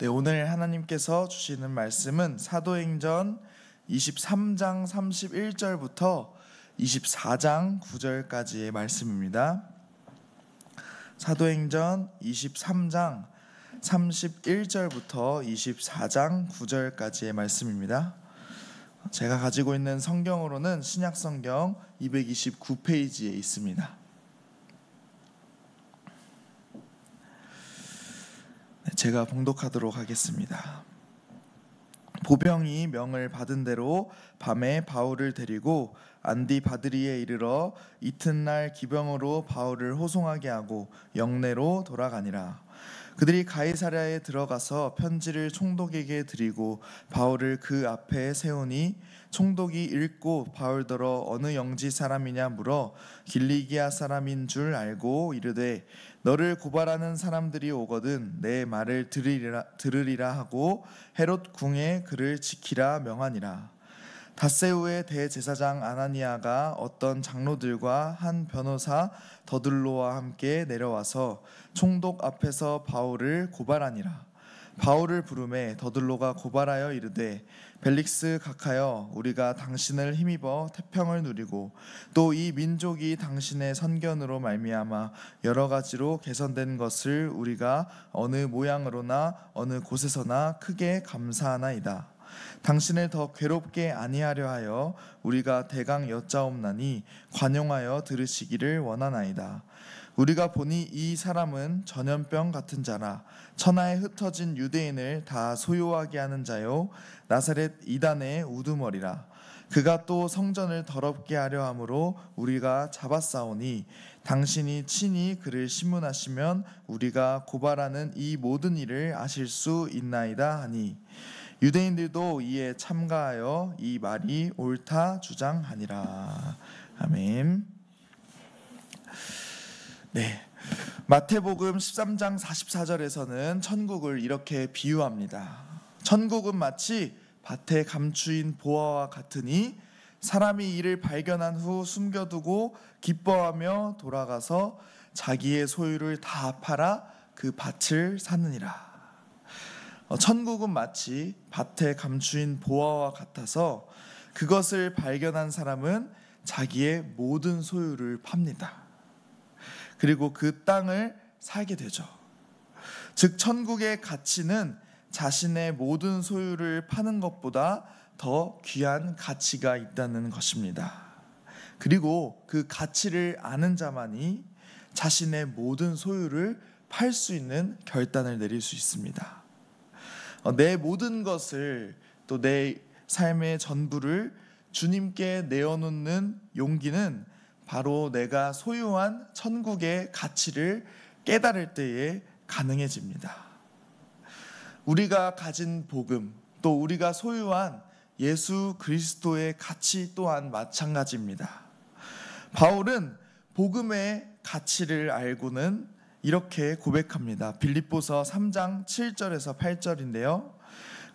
네, 오늘 하나님께서 주시는 말씀은 사도행전 23장 31절부터 24장 9절까지의 말씀입니다. 사도행전 23장 31절부터 24장 9절까지의 말씀입니다. 제가 가지고 있는 성경으로는 신약성경 229페이지에 있습니다. 제가 봉독하도록 하겠습니다. 보병이 명을 받은 대로 밤에 바울을 데리고 안디 바드리에 이르러 이튿날 기병으로 바울을 호송하게 하고 영내로 돌아가니라. 그들이 가이사랴에 들어가서 편지를 총독에게 드리고 바울을 그 앞에 세우니 총독이 읽고 바울더러 어느 영지 사람이냐 물어 길리기아 사람인 줄 알고 이르되 너를 고발하는 사람들이 오거든 내 말을 들으리라, 들으리라 하고 헤롯 궁에 그를 지키라 명하니라 다세우의 대제사장 아나니아가 어떤 장로들과 한 변호사 더들로와 함께 내려와서 총독 앞에서 바울을 고발하니라. 바울을 부름에 더들로가 고발하여 이르되 벨릭스 각하여 우리가 당신을 힘입어 태평을 누리고 또 이 민족이 당신의 선견으로 말미암아 여러 가지로 개선된 것을 우리가 어느 모양으로나 어느 곳에서나 크게 감사하나이다. 당신을 더 괴롭게 아니하려 하여 우리가 대강 여짜옵나니 관용하여 들으시기를 원하나이다. 우리가 보니 이 사람은 전염병 같은 자라 천하에 흩어진 유대인을 다소유하게 하는 자요 나사렛 이단의 우두머리라 그가 또 성전을 더럽게 하려 함으로 우리가 잡았사오니 당신이 친히 그를 신문하시면 우리가 고발하는 이 모든 일을 아실 수 있나이다 하니 유대인들도 이에 참가하여 이 말이 옳다 주장하니라. 아멘. 네. 마태복음 13장 44절에서는 천국을 이렇게 비유합니다. 천국은 마치 밭에 감추인 보화와 같으니 사람이 이를 발견한 후 숨겨두고 기뻐하며 돌아가서 자기의 소유를 다 팔아 그 밭을 사느니라. 어, 천국은 마치 밭에 감추인 보화와 같아서 그것을 발견한 사람은 자기의 모든 소유를 팝니다. 그리고 그 땅을 살게 되죠. 즉, 천국의 가치는 자신의 모든 소유를 파는 것보다 더 귀한 가치가 있다는 것입니다. 그리고 그 가치를 아는 자만이 자신의 모든 소유를 팔 수 있는 결단을 내릴 수 있습니다. 어, 내 모든 것을 또 내 삶의 전부를 주님께 내어놓는 용기는 바로 내가 소유한 천국의 가치를 깨달을 때에 가능해집니다. 우리가 가진 복음, 또 우리가 소유한 예수 그리스도의 가치 또한 마찬가지입니다. 바울은 복음의 가치를 알고는 이렇게 고백합니다. 빌립보서 3장 7절에서 8절인데요.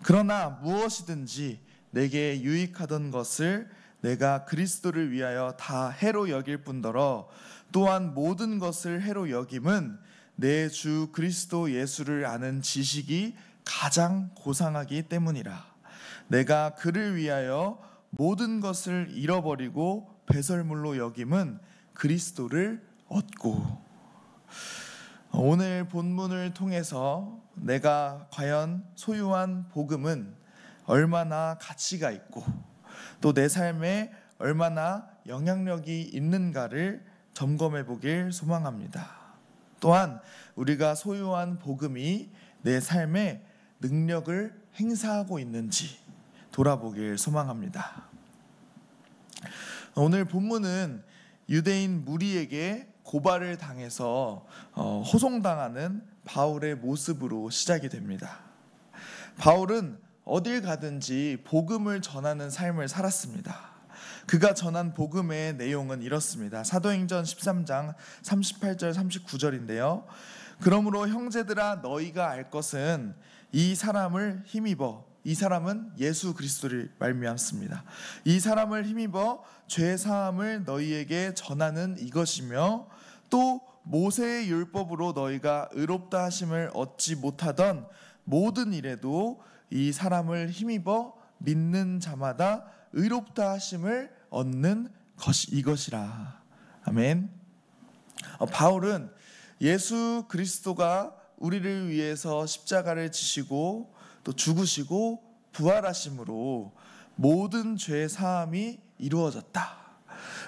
그러나 무엇이든지 내게 유익하던 것을 내가 그리스도를 위하여 다 해로 여길 뿐더러 또한 모든 것을 해로 여김은 내 주 그리스도 예수를 아는 지식이 가장 고상하기 때문이라. 내가 그를 위하여 모든 것을 잃어버리고 배설물로 여김은 그리스도를 얻고 오늘 본문을 통해서 내가 과연 소유한 복음은 얼마나 가치가 있고 또 내 삶에 얼마나 영향력이 있는가를 점검해 보길 소망합니다. 또한 우리가 소유한 복음이 내 삶에 능력을 행사하고 있는지 돌아보길 소망합니다. 오늘 본문은 유대인 무리에게 고발을 당해서 어, 호송당하는 바울의 모습으로 시작이 됩니다. 바울은 어딜 가든지 복음을 전하는 삶을 살았습니다. 그가 전한 복음의 내용은 이렇습니다. 사도행전 13장 38절 39절인데요. 그러므로 형제들아 너희가 알 것은 이 사람을 힘입어 이 사람은 예수 그리스도를 말미암습니다. 이 사람을 힘입어 죄 사함을 너희에게 전하는 이것이며 또 모세의 율법으로 너희가 의롭다 하심을 얻지 못하던 모든 일에도 이 사람을 힘입어 믿는 자마다 의롭다 하심을 얻는 것이 이것이라. 아멘. 어, 바울은 예수 그리스도가 우리를 위해서 십자가를 지시고 또 죽으시고 부활하심으로 모든 죄 사함이 이루어졌다.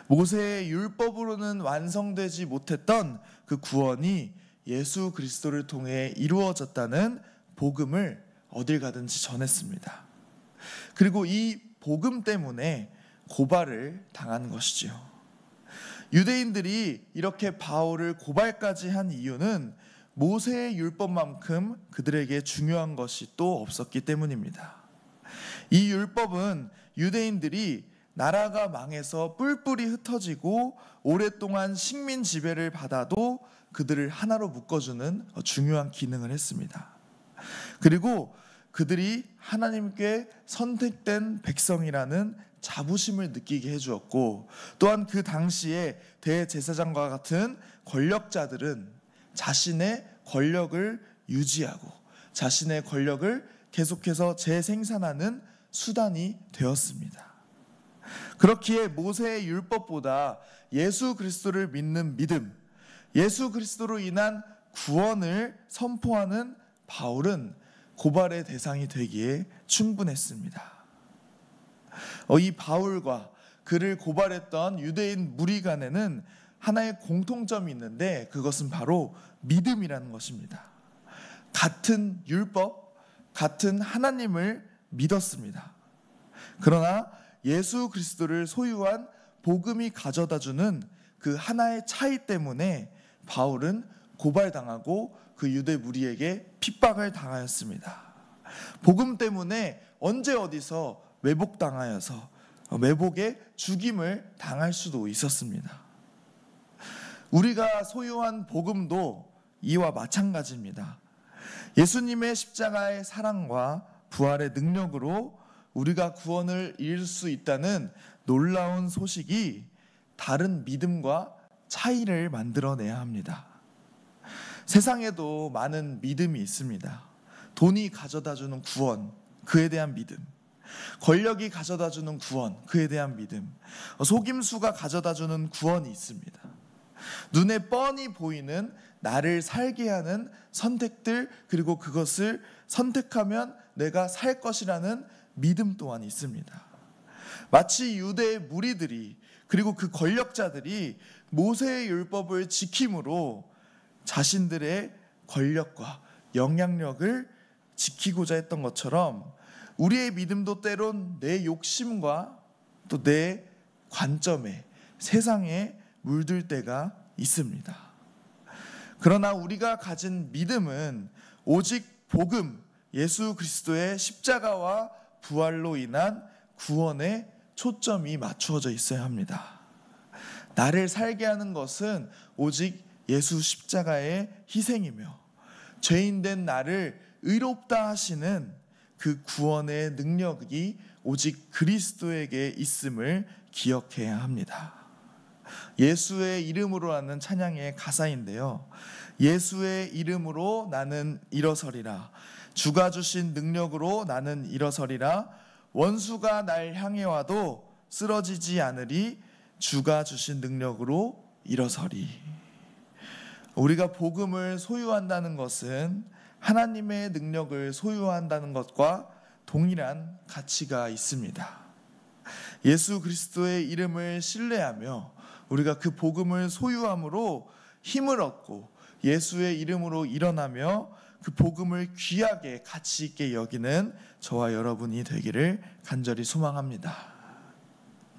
모세의 율법으로는 완성되지 못했던 그 구원이 예수 그리스도를 통해 이루어졌다는 복음을 어딜 가든지 전했습니다. 그리고 이 복음 때문에 고발을 당한 것이지요. 유대인들이 이렇게 바울을 고발까지 한 이유는 모세의 율법만큼 그들에게 중요한 것이 또 없었기 때문입니다. 이 율법은 유대인들이 나라가 망해서 뿔뿔이 흩어지고 오랫동안 식민 지배를 받아도 그들을 하나로 묶어주는 중요한 기능을 했습니다. 그리고 그들이 하나님께 선택된 백성이라는 자부심을 느끼게 해주었고 또한 그 당시에 대제사장과 같은 권력자들은 자신의 권력을 유지하고 자신의 권력을 계속해서 재생산하는 수단이 되었습니다. 그렇기에 모세의 율법보다 예수 그리스도를 믿는 믿음, 예수 그리스도로 인한 구원을 선포하는 바울은 고발의 대상이 되기에 충분했습니다. 어, 이 바울과 그를 고발했던 유대인 무리간에는 하나의 공통점이 있는데 그것은 바로 믿음이라는 것입니다. 같은 율법, 같은 하나님을 믿었습니다. 그러나 예수 그리스도를 소유한 복음이 가져다주는 그 하나의 차이 때문에 바울은 고발당하고 그 유대 무리에게 핍박을 당하였습니다. 복음 때문에 언제 어디서 매복당하여서 매복의 죽임을 당할 수도 있었습니다. 우리가 소유한 복음도 이와 마찬가지입니다. 예수님의 십자가의 사랑과 부활의 능력으로 우리가 구원을 잃을 수 있다는 놀라운 소식이 다른 믿음과 차이를 만들어내야 합니다. 세상에도 많은 믿음이 있습니다. 돈이 가져다 주는 구원, 그에 대한 믿음. 권력이 가져다 주는 구원, 그에 대한 믿음. 속임수가 가져다 주는 구원이 있습니다. 눈에 뻔히 보이는 나를 살게 하는 선택들, 그리고 그것을 선택하면 내가 살 것이라는 믿음 또한 있습니다. 마치 유대의 무리들이 그리고 그 권력자들이 모세의 율법을 지킴으로 자신들의 권력과 영향력을 지키고자 했던 것처럼 우리의 믿음도 때론 내 욕심과 또 내 관점에 세상에 물들 때가 있습니다. 그러나 우리가 가진 믿음은 오직 복음 예수 그리스도의 십자가와 부활로 인한 구원의 초점이 맞추어져 있어야 합니다. 나를 살게 하는 것은 오직 예수 십자가의 희생이며 죄인된 나를 의롭다 하시는 그 구원의 능력이 오직 그리스도에게 있음을 기억해야 합니다. 예수의 이름으로 하는 찬양의 가사인데요. 예수의 이름으로 나는 일어서리라. 주가 주신 능력으로 나는 일어서리라 원수가 날 향해 와도 쓰러지지 않으리 주가 주신 능력으로 일어서리. 우리가 복음을 소유한다는 것은 하나님의 능력을 소유한다는 것과 동일한 가치가 있습니다. 예수 그리스도의 이름을 신뢰하며 우리가 그 복음을 소유함으로 힘을 얻고 예수의 이름으로 일어나며 그 복음을 귀하게 가치 있게 여기는 저와 여러분이 되기를 간절히 소망합니다.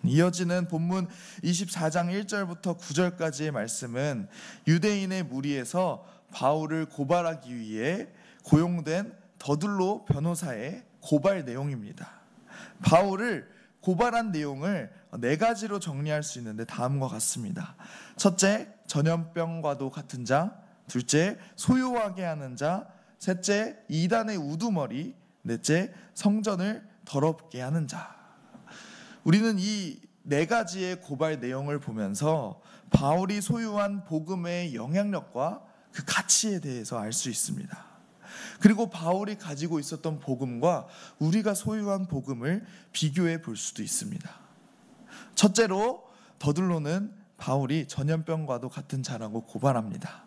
이어지는 본문 24장 1절부터 9절까지의 말씀은 유대인의 무리에서 바울을 고발하기 위해 고용된 더들로 변호사의 고발 내용입니다. 바울을 고발한 내용을 네 가지로 정리할 수 있는데 다음과 같습니다. 첫째, 전염병과도 같은 자, 둘째 소유하게 하는 자, 셋째 이단의 우두머리, 넷째 성전을 더럽게 하는 자. 우리는 이 네 가지의 고발 내용을 보면서 바울이 소유한 복음의 영향력과 그 가치에 대해서 알 수 있습니다. 그리고 바울이 가지고 있었던 복음과 우리가 소유한 복음을 비교해 볼 수도 있습니다. 첫째로 더들로는 바울이 전염병과도 같은 자라고 고발합니다.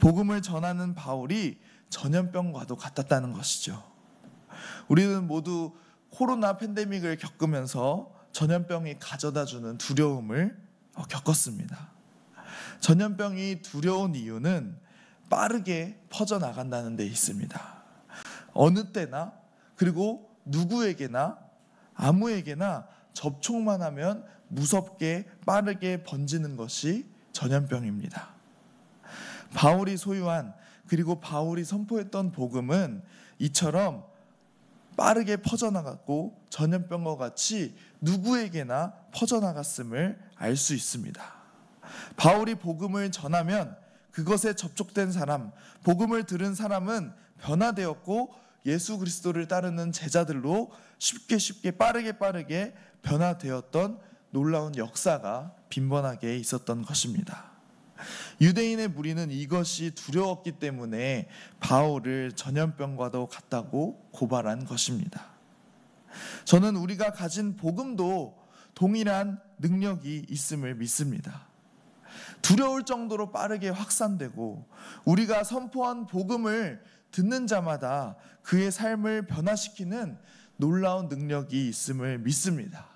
복음을 전하는 바울이 전염병과도 같았다는 것이죠. 우리는 모두 코로나 팬데믹을 겪으면서 전염병이 가져다 주는 두려움을 어, 겪었습니다. 전염병이 두려운 이유는 빠르게 퍼져나간다는 데 있습니다. 어느 때나 그리고 누구에게나 아무에게나 접촉만 하면 무섭게 빠르게 번지는 것이 전염병입니다. 바울이 소유한 그리고 바울이 선포했던 복음은 이처럼 빠르게 퍼져나갔고 전염병과 같이 누구에게나 퍼져나갔음을 알 수 있습니다. 바울이 복음을 전하면 그것에 접촉된 사람, 복음을 들은 사람은 변화되었고 예수 그리스도를 따르는 제자들로 쉽게 쉽게 빠르게 빠르게 변화되었던 놀라운 역사가 빈번하게 있었던 것입니다. 유대인의 무리는 이것이 두려웠기 때문에 바울을 전염병과도 같다고 고발한 것입니다. 저는 우리가 가진 복음도 동일한 능력이 있음을 믿습니다. 두려울 정도로 빠르게 확산되고 우리가 선포한 복음을 듣는 자마다 그의 삶을 변화시키는 놀라운 능력이 있음을 믿습니다.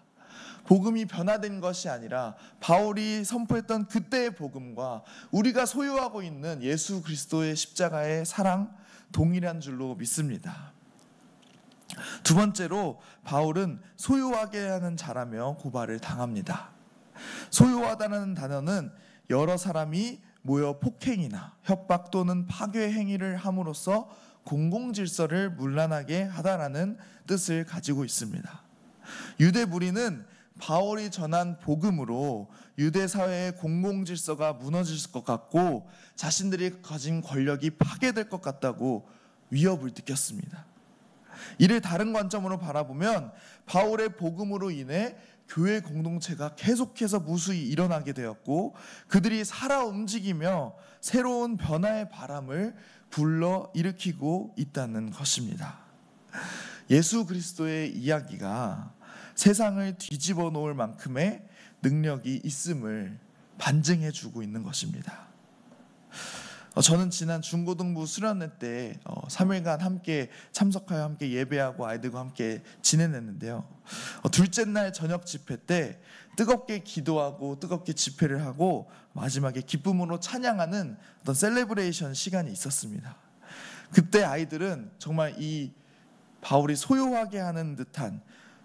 복음이 변화된 것이 아니라 바울이 선포했던 그때의 복음과 우리가 소유하고 있는 예수 그리스도의 십자가의 사랑 동일한 줄로 믿습니다. 두 번째로 바울은 소유하게 하는 자라며 고발을 당합니다. 소유하다는 단어는 여러 사람이 모여 폭행이나 협박 또는 파괴 행위를 함으로써 공공 질서를 문란하게 하다라는 뜻을 가지고 있습니다. 유대 무리는 바울이 전한 복음으로 유대 사회의 공공 질서가 무너질 것 같고 자신들이 가진 권력이 파괴될 것 같다고 위협을 느꼈습니다. 이를 다른 관점으로 바라보면 바울의 복음으로 인해 교회 공동체가 계속해서 무수히 일어나게 되었고 그들이 살아 움직이며 새로운 변화의 바람을 불러 일으키고 있다는 것입니다. 예수 그리스도의 이야기가 세상을 뒤집어 놓을 만큼의 능력이 있음을 반증해 주고 있는 것입니다. 어, 저는 지난 중고등부 수련회 때 3일간 어, 함께 참석하여 함께 예배하고 아이들과 함께 지내냈는데요. 어, 둘째 날 저녁 집회 때 뜨겁게 기도하고 뜨겁게 집회를 하고 마지막에 기쁨으로 찬양하는 어떤 셀레브레이션 시간이 있었습니다. 그때 아이들은 정말 이 바울이 소요하게 하는 듯한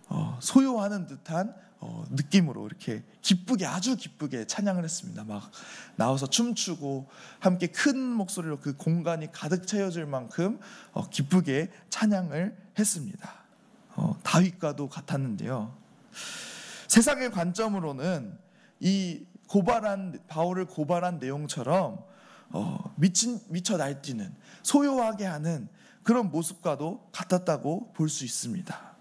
어, 소요하는 듯한 어, 느낌으로 이렇게 기쁘게 아주 기쁘게 찬양을 했습니다. 막 나와서 춤추고 함께 큰 목소리로 그 공간이 가득 채워질 만큼 어, 기쁘게 찬양을 했습니다. 다윗과도 같았는데요. 세상의 관점으로는 이 고발한 바울을 고발한 내용처럼 미친 미쳐 날뛰는 소요하게 하는 그런 모습과도 같았다고 볼 수 있습니다.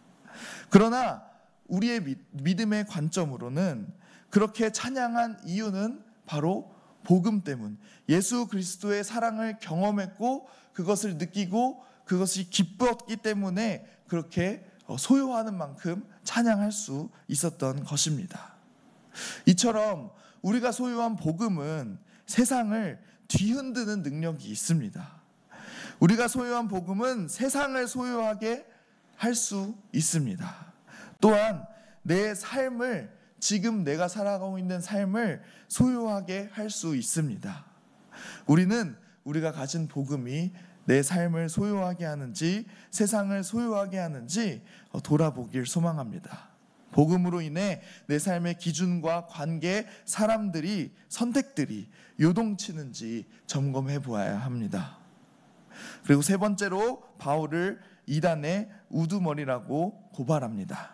그러나 우리의 믿음의 관점으로는 그렇게 찬양한 이유는 바로 복음 때문. 예수 그리스도의 사랑을 경험했고 그것을 느끼고 그것이 기뻤기 때문에 그렇게 어, 소유하는 만큼 찬양할 수 있었던 것입니다. 이처럼 우리가 소유한 복음은 세상을 뒤흔드는 능력이 있습니다. 우리가 소유한 복음은 세상을 소유하게 할수 있습니다. 또한 내 삶을 지금 내가 살아가고 있는 삶을 소유하게 할 수 있습니다. 우리는 우리가 가진 복음이 내 삶을 소유하게 하는지 세상을 소유하게 하는지 어, 돌아보길 소망합니다. 복음으로 인해 내 삶의 기준과 관계, 사람들이, 선택들이 요동치는지 점검해 보아야 합니다. 그리고 세 번째로 바울을 이단의 우두머리라고 고발합니다.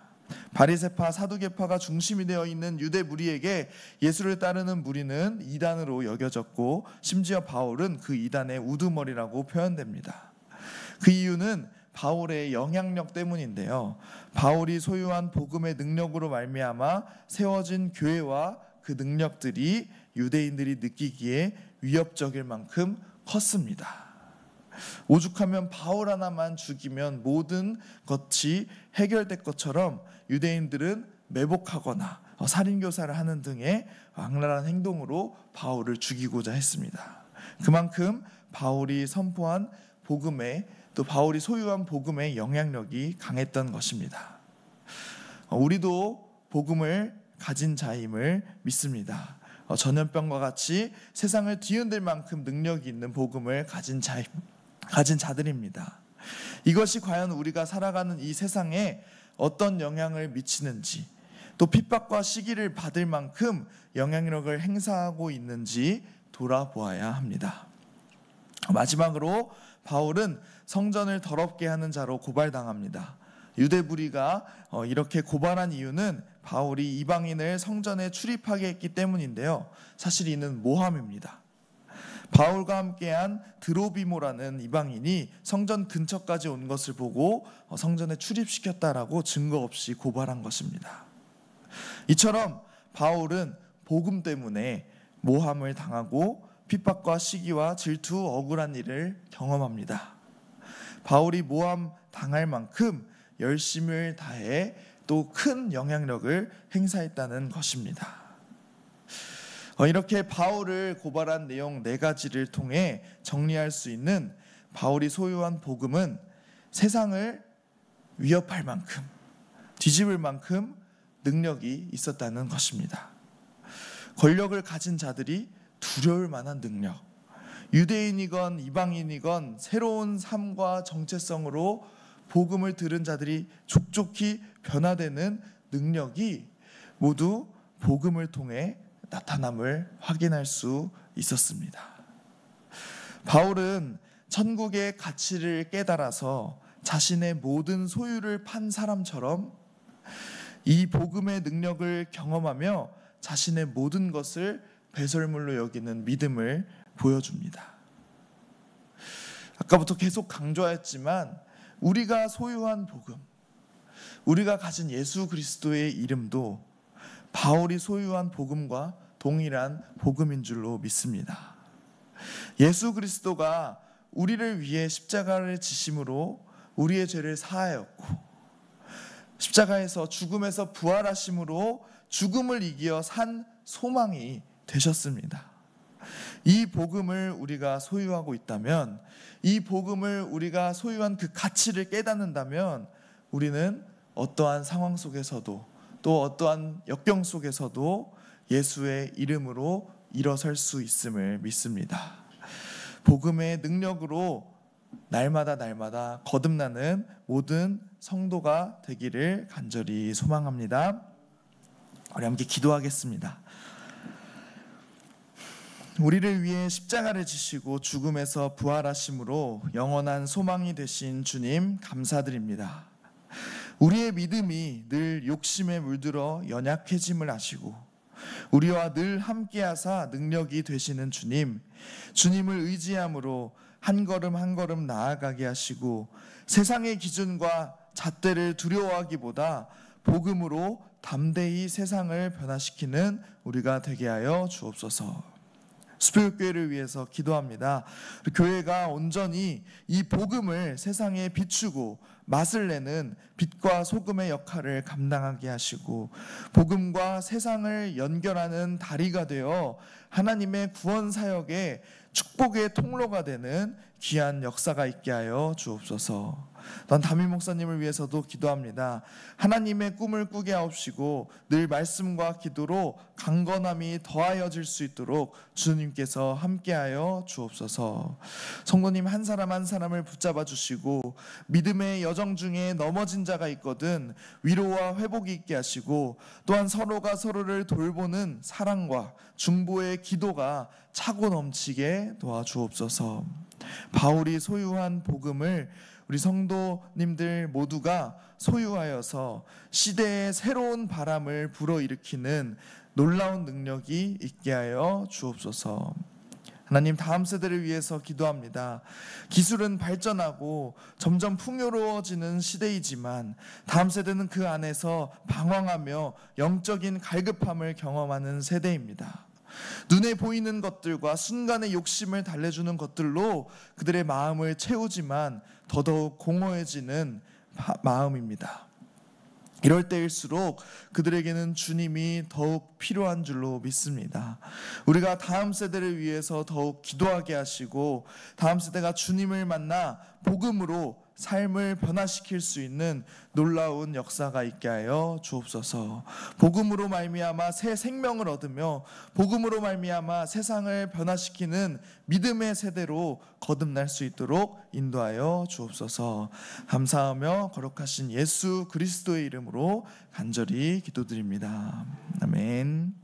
바리세파 사두개파가 중심이 되어 있는 유대 무리에게 예수를 따르는 무리는 이단으로 여겨졌고 심지어 바울은 그 이단의 우두머리라고 표현됩니다. 그 이유는 바울의 영향력 때문인데요. 바울이 소유한 복음의 능력으로 말미암아 세워진 교회와 그 능력들이 유대인들이 느끼기에 위협적일 만큼 컸습니다. 오죽하면 바울 하나만 죽이면 모든 것이 해결될 것처럼 유대인들은 매복하거나 어, 살인교사를 하는 등의 악랄한 행동으로 바울을 죽이고자 했습니다. 그만큼 바울이 선포한 복음에 또 바울이 소유한 복음의 영향력이 강했던 것입니다. 어, 우리도 복음을 가진 자임을 믿습니다. 어, 전염병과 같이 세상을 뒤흔들 만큼 능력이 있는 복음을 가진 자임, 가진 자들입니다. 이것이 과연 우리가 살아가는 이 세상에 어떤 영향을 미치는지 또 핍박과 시기를 받을 만큼 영향력을 행사하고 있는지 돌아보아야 합니다. 마지막으로 바울은 성전을 더럽게 하는 자로 고발당합니다. 유대부리가 어, 이렇게 고발한 이유는 바울이 이방인을 성전에 출입하게 했기 때문인데요. 사실 이는 모함입니다. 바울과 함께한 드로비모라는 이방인이 성전 근처까지 온 것을 보고 어, 성전에 출입시켰다라고 증거 없이 고발한 것입니다. 이처럼 바울은 복음 때문에 모함을 당하고 핍박과 시기와 질투, 억울한 일을 경험합니다. 바울이 모함 당할 만큼 열심을 다해 또 큰 영향력을 행사했다는 것입니다. 어, 이렇게 바울을 고발한 내용 네 가지를 통해 정리할 수 있는 바울이 소유한 복음은 세상을 위협할 만큼 뒤집을 만큼 능력이 있었다는 것입니다. 권력을 가진 자들이 두려울 만한 능력. 유대인이건 이방인이건 새로운 삶과 정체성으로 복음을 들은 자들이 족족히 변화되는 능력이 모두 복음을 통해 나타남을 확인할 수 있었습니다. 바울은 천국의 가치를 깨달아서 자신의 모든 소유를 판 사람처럼 이 복음의 능력을 경험하며 자신의 모든 것을 배설물로 여기는 믿음을 보여줍니다. 아까부터 계속 강조했지만 우리가 소유한 복음, 우리가 가진 예수 그리스도의 이름도 바울이 소유한 복음과 동일한 복음인 줄로 믿습니다. 예수 그리스도가 우리를 위해 십자가를 지심으로 우리의 죄를 사하였고 십자가에서 죽음에서 부활하심으로 죽음을 이기산 소망이 되셨습니다. 이 복음을 우리가 소유하고 있다면 이 복음을 우리가 소유한 그 가치를 깨닫는다면 우리는 어떠한 상황 속에서도 또 어떠한 역경 속에서도 예수의 이름으로 일어설 수 있음을 믿습니다. 복음의 능력으로 날마다 날마다 거듭나는 모든 성도가 되기를 간절히 소망합니다. 우리 함께 기도하겠습니다. 우리를 위해 십자가를 지시고 죽음에서 부활하심으로 영원한 소망이 되신 주님 감사드립니다. 우리의 믿음이 늘 욕심에 물들어 연약해짐을 아시고 우리와 늘 함께하사 능력이 되시는 주님, 주님을 의지함으로 한 걸음 한 걸음 나아가게 하시고 세상의 기준과 잣대를 두려워하기보다 복음으로 담대히 세상을 변화시키는 우리가 되게 하여 주옵소서. 수표교회를 위해서 기도합니다. 교회가 온전히 이 복음을 세상에 비추고 맛을 내는 빛과 소금의 역할을 감당하게 하시고 복음과 세상을 연결하는 다리가 되어 하나님의 구원 사역에 축복의 통로가 되는 귀한 역사가 있게 하여 주옵소서. 난 담임 목사님을 위해서도 기도합니다. 하나님의 꿈을 꾸게 하옵시고 늘 말씀과 기도로 강건함이 더하여질 수 있도록 주님께서 함께하여 주옵소서. 성도님 한 사람 한 사람을 붙잡아 주시고 믿음의 여정 중에 넘어진 자가 있거든 위로와 회복이 있게 하시고 또한 서로가 서로를 돌보는 사랑과 중보의 기도가 차고 넘치게 도와주옵소서. 바울이 소유한 복음을 우리 성도님들 모두가 소유하여서 시대의 새로운 바람을 불어일으키는 놀라운 능력이 있게 하여 주옵소서. 하나님 다음 세대를 위해서 기도합니다. 기술은 발전하고 점점 풍요로워지는 시대이지만 다음 세대는 그 안에서 방황하며 영적인 갈급함을 경험하는 세대입니다. 눈에 보이는 것들과 순간의 욕심을 달래주는 것들로 그들의 마음을 채우지만 더더욱 공허해지는 마음입니다. 이럴 때일수록 그들에게는 주님이 더욱 필요한 줄로 믿습니다. 우리가 다음 세대를 위해서 더욱 기도하게 하시고 다음 세대가 주님을 만나 복음으로 삶을 변화시킬 수 있는 놀라운 역사가 있게 하여 주옵소서. 복음으로 말미암아 새 생명을 얻으며 복음으로 말미암아 세상을 변화시키는 믿음의 세대로 거듭날 수 있도록 인도하여 주옵소서. 감사하며 거룩하신 예수 그리스도의 이름으로 간절히 기도드립니다. 아멘.